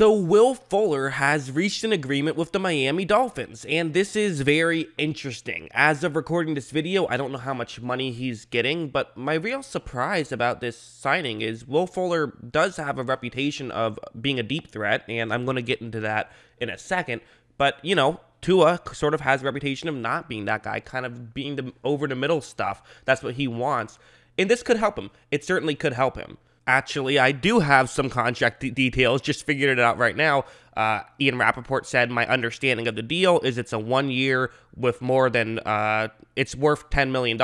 So, Will Fuller has reached an agreement with the Miami Dolphins, and this is very interesting. As of recording this video, I don't know how much money he's getting, but my real surprise about this signing is Will Fuller does have a reputation of being a deep threat, and I'm going to get into that in a second. But, you know, Tua sort of has a reputation of not being that guy, kind of being the over the middle stuff. That's what he wants. And this could help him. It certainly could help him. Actually, I do have some contract details. Just figured it out right now. Uh, Ian Rappaport said, My understanding of the deal is it's a one year with more than, uh, it's worth $10 million,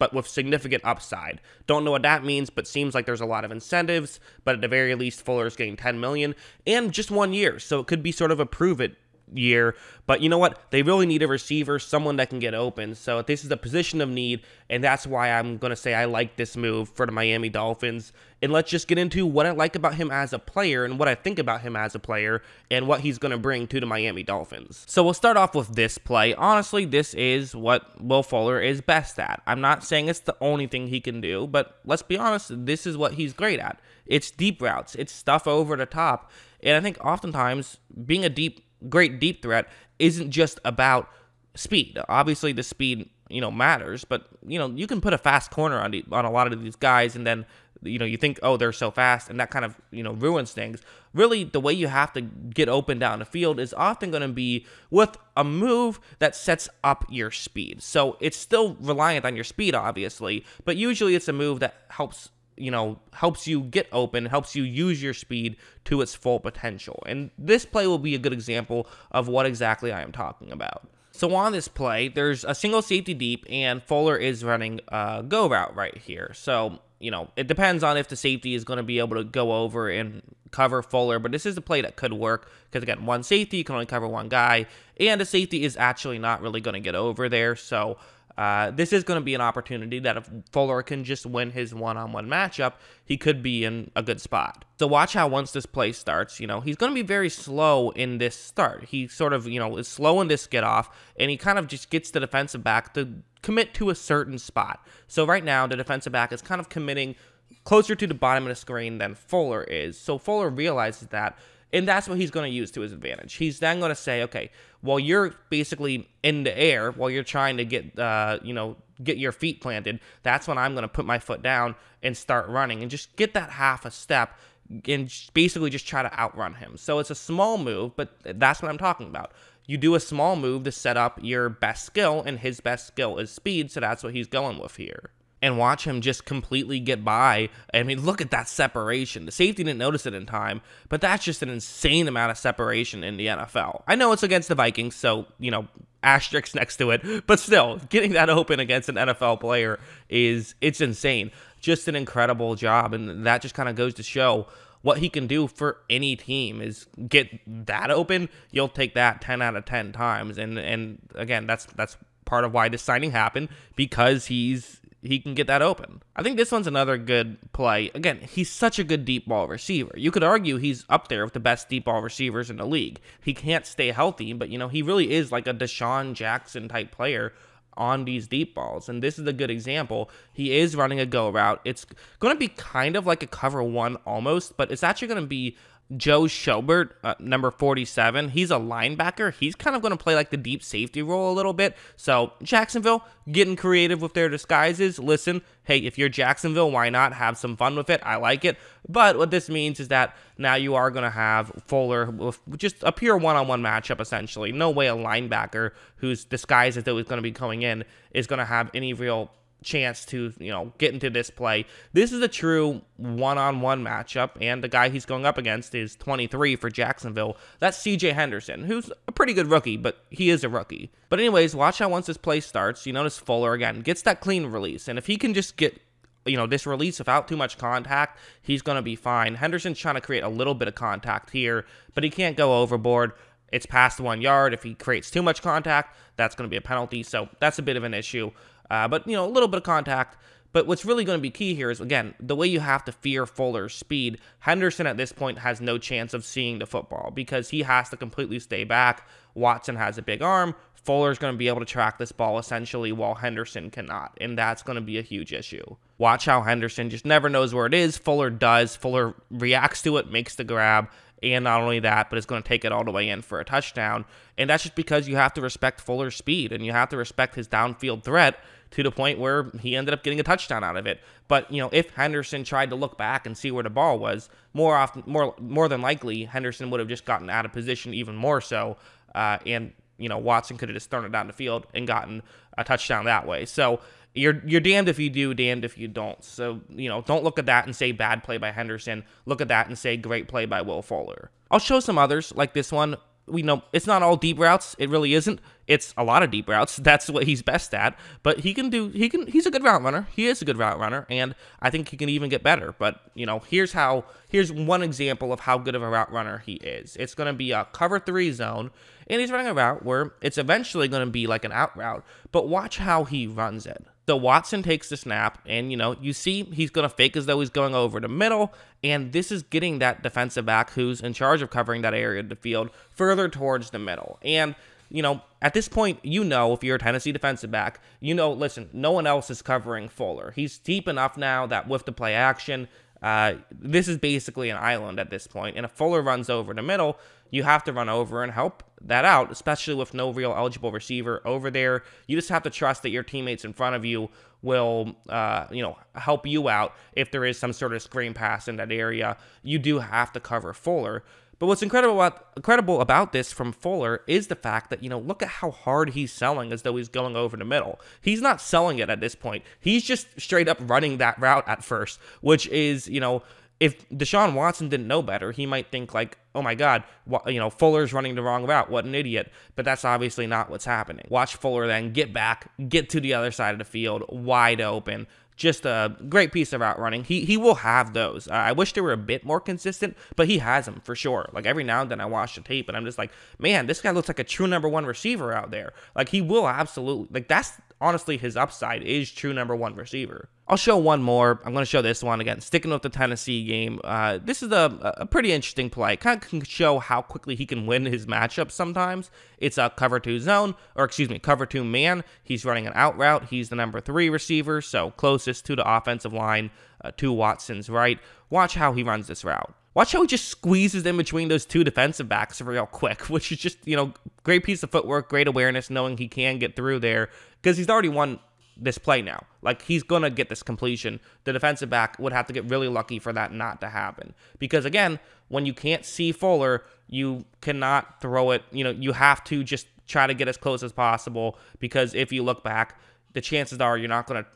but with significant upside. Don't know what that means, but seems like there's a lot of incentives. But at the very least, Fuller's getting $10 million and just one year. So it could be sort of a prove it year. But you know what? They really need a receiver, someone that can get open. So this is a position of need, and that's why I'm going to say I like this move for the Miami Dolphins. And let's just get into what I like about him as a player and what I think about him as a player and what he's going to bring to the Miami Dolphins. So we'll start off with this play. Honestly, this is what Will Fuller is best at. I'm not saying it's the only thing he can do, but let's be honest, this is what he's great at. It's deep routes, it's stuff over the top. And I think oftentimes being a deep great deep threat isn't just about speed. Obviously, the speed you know matters, but you know you can put a fast corner on the, on a lot of these guys, and then you know you think oh they're so fast, and that kind of you know ruins things. Really, the way you have to get open down the field is often going to be with a move that sets up your speed. So it's still reliant on your speed, obviously, but usually it's a move that helps you know, helps you get open, helps you use your speed to its full potential. And this play will be a good example of what exactly I am talking about. So on this play, there's a single safety deep, and Fuller is running a go route right here. So, you know, it depends on if the safety is going to be able to go over and cover Fuller, but this is a play that could work because, again, one safety, you can only cover one guy, and the safety is actually not really going to get over there. So, uh, this is going to be an opportunity that if Fuller can just win his one-on-one matchup, he could be in a good spot. So watch how once this play starts, you know, he's going to be very slow in this start. He sort of, you know, is slow in this get off, and he kind of just gets the defensive back to commit to a certain spot. So right now, the defensive back is kind of committing closer to the bottom of the screen than Fuller is. So Fuller realizes that, and that's what he's going to use to his advantage. He's then going to say, okay, while you're basically in the air while you're trying to get uh, you know get your feet planted that's when i'm going to put my foot down and start running and just get that half a step and basically just try to outrun him so it's a small move but that's what i'm talking about you do a small move to set up your best skill and his best skill is speed so that's what he's going with here and watch him just completely get by. I mean, look at that separation. The safety didn't notice it in time, but that's just an insane amount of separation in the NFL. I know it's against the Vikings, so, you know, asterisks next to it, but still, getting that open against an NFL player is it's insane. Just an incredible job and that just kind of goes to show what he can do for any team is get that open, you'll take that 10 out of 10 times and and again, that's that's part of why this signing happened because he's he can get that open. I think this one's another good play. Again, he's such a good deep ball receiver. You could argue he's up there with the best deep ball receivers in the league. He can't stay healthy, but you know, he really is like a Deshaun Jackson type player on these deep balls. And this is a good example. He is running a go route. It's going to be kind of like a cover 1 almost, but it's actually going to be Joe Schobert, uh, number 47, he's a linebacker. He's kind of going to play like the deep safety role a little bit. So, Jacksonville getting creative with their disguises. Listen, hey, if you're Jacksonville, why not have some fun with it? I like it. But what this means is that now you are going to have Fuller with just a pure one on one matchup, essentially. No way a linebacker whose disguises as though he's going to be coming in is going to have any real chance to, you know, get into this play. This is a true one on one matchup, and the guy he's going up against is 23 for Jacksonville. That's CJ Henderson, who's a pretty good rookie, but he is a rookie. But, anyways, watch how once this play starts, you notice Fuller again gets that clean release, and if he can just get you know, this release without too much contact, he's going to be fine. Henderson's trying to create a little bit of contact here, but he can't go overboard. It's past one yard. If he creates too much contact, that's going to be a penalty. So that's a bit of an issue. Uh, but, you know, a little bit of contact. But what's really going to be key here is, again, the way you have to fear Fuller's speed. Henderson at this point has no chance of seeing the football because he has to completely stay back. Watson has a big arm. Fuller's going to be able to track this ball essentially while Henderson cannot, and that's going to be a huge issue. Watch how Henderson just never knows where it is. Fuller does. Fuller reacts to it, makes the grab, and not only that, but it's going to take it all the way in for a touchdown. And that's just because you have to respect Fuller's speed and you have to respect his downfield threat to the point where he ended up getting a touchdown out of it. But you know, if Henderson tried to look back and see where the ball was, more often, more more than likely, Henderson would have just gotten out of position even more so, uh, and you know, Watson could have just thrown it down the field and gotten a touchdown that way. So you're you're damned if you do, damned if you don't. So, you know, don't look at that and say bad play by Henderson. Look at that and say great play by Will Fuller. I'll show some others like this one. We know it's not all deep routes. It really isn't. It's a lot of deep routes. That's what he's best at. But he can do he can he's a good route runner. He is a good route runner and I think he can even get better. But, you know, here's how here's one example of how good of a route runner he is. It's going to be a cover 3 zone and he's running a route where it's eventually going to be like an out route, but watch how he runs it so Watson takes the snap, and you know, you see he's going to fake as though he's going over the middle, and this is getting that defensive back who's in charge of covering that area of the field further towards the middle. And you know, at this point, you know, if you're a Tennessee defensive back, you know, listen, no one else is covering Fuller. He's deep enough now that with the play action, uh, this is basically an island at this point, and if Fuller runs over the middle, you have to run over and help that out, especially with no real eligible receiver over there. You just have to trust that your teammates in front of you will, uh, you know, help you out if there is some sort of screen pass in that area. You do have to cover Fuller. But what's incredible about, incredible about this from Fuller is the fact that, you know, look at how hard he's selling as though he's going over the middle. He's not selling it at this point. He's just straight up running that route at first, which is, you know, if Deshaun Watson didn't know better, he might think like, "Oh my God, you know Fuller's running the wrong route. What an idiot!" But that's obviously not what's happening. Watch Fuller then get back, get to the other side of the field, wide open, just a great piece of route running. He he will have those. Uh, I wish they were a bit more consistent, but he has them for sure. Like every now and then I watch the tape and I'm just like, man, this guy looks like a true number one receiver out there. Like he will absolutely like that's honestly, his upside is true number one receiver. I'll show one more. I'm going to show this one again. Sticking with the Tennessee game, uh, this is a, a, pretty interesting play. Kind of can show how quickly he can win his matchups sometimes. It's a cover two zone, or excuse me, cover two man. He's running an out route. He's the number three receiver, so closest to the offensive line, uh, to Watson's right. Watch how he runs this route. Watch how he just squeezes in between those two defensive backs real quick, which is just, you know, Great piece of footwork, great awareness, knowing he can get through there because he's already won this play now. Like he's gonna get this completion. The defensive back would have to get really lucky for that not to happen. Because again, when you can't see Fuller, you cannot throw it. You know, you have to just try to get as close as possible. Because if you look back, the chances are you're not gonna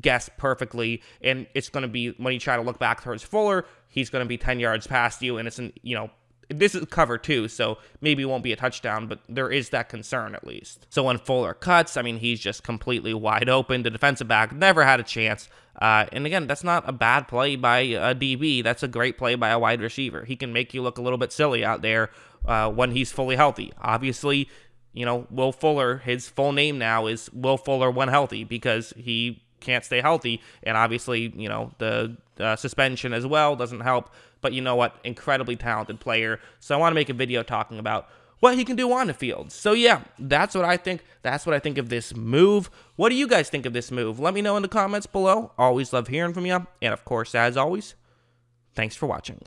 guess perfectly, and it's gonna be when you try to look back towards Fuller, he's gonna be ten yards past you, and it's an you know this is cover two, so maybe it won't be a touchdown, but there is that concern at least. So when Fuller cuts, I mean, he's just completely wide open. The defensive back never had a chance. Uh, and again, that's not a bad play by a DB. That's a great play by a wide receiver. He can make you look a little bit silly out there uh, when he's fully healthy. Obviously, you know, Will Fuller, his full name now is Will Fuller when healthy because he can't stay healthy. And obviously, you know, the uh, suspension as well doesn't help. But you know what? Incredibly talented player. So I want to make a video talking about what he can do on the field. So yeah, that's what I think. That's what I think of this move. What do you guys think of this move? Let me know in the comments below. Always love hearing from you. And of course, as always, thanks for watching.